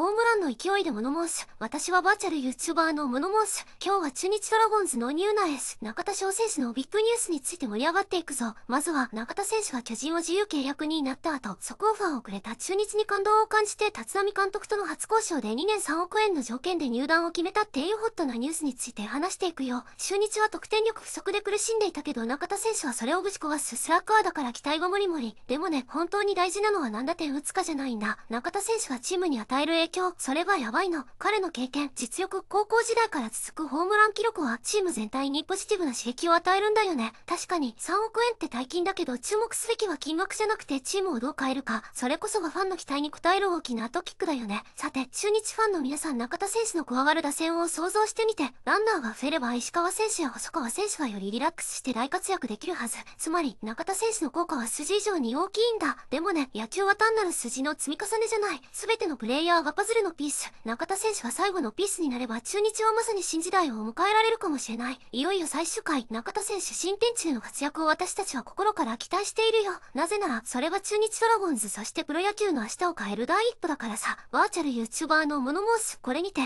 ホームランの勢いで物申す。私はバーチャル YouTuber の物申す。今日は中日ドラゴンズのニューナエス、中田翔選手のビッグニュースについて盛り上がっていくぞ。まずは、中田選手が巨人を自由契約になった後、即オファーをくれた中日に感動を感じて、立浪監督との初交渉で2年3億円の条件で入団を決めたっていうホットなニュースについて話していくよ。中日は得点力不足で苦しんでいたけど、中田選手はそれをぶち壊すスラッガーだから期待がもりもり。でもね、本当に大事なのはなんだ点打つかじゃないんだ。中田選手がチームに与える影響響、それがやばいの。彼の経験、実力、高校時代から続くホームラン記録は、チーム全体にポジティブな刺激を与えるんだよね。確かに、3億円って大金だけど、注目すべきは金額じゃなくて、チームをどう変えるか、それこそがファンの期待に応える大きなトピックだよね。さて、中日ファンの皆さん、中田選手の怖がる打線を想像してみて、ランナーが増えれば、石川選手や細川選手がよりリラックスして大活躍できるはず。つまり、中田選手の効果は筋以上に大きいんだ。でもね、野球は単なる筋の積み重ねじゃない。すべてのプレイヤーがパズルのピース、中田選手が最後のピースになれば中日はまさに新時代を迎えられるかもしれない。いよいよ最終回、中田選手新天地への活躍を私たちは心から期待しているよ。なぜなら、それは中日ドラゴンズそしてプロ野球の明日を変える第一歩だからさ。バーチャル YouTuber のモノモース、これにて、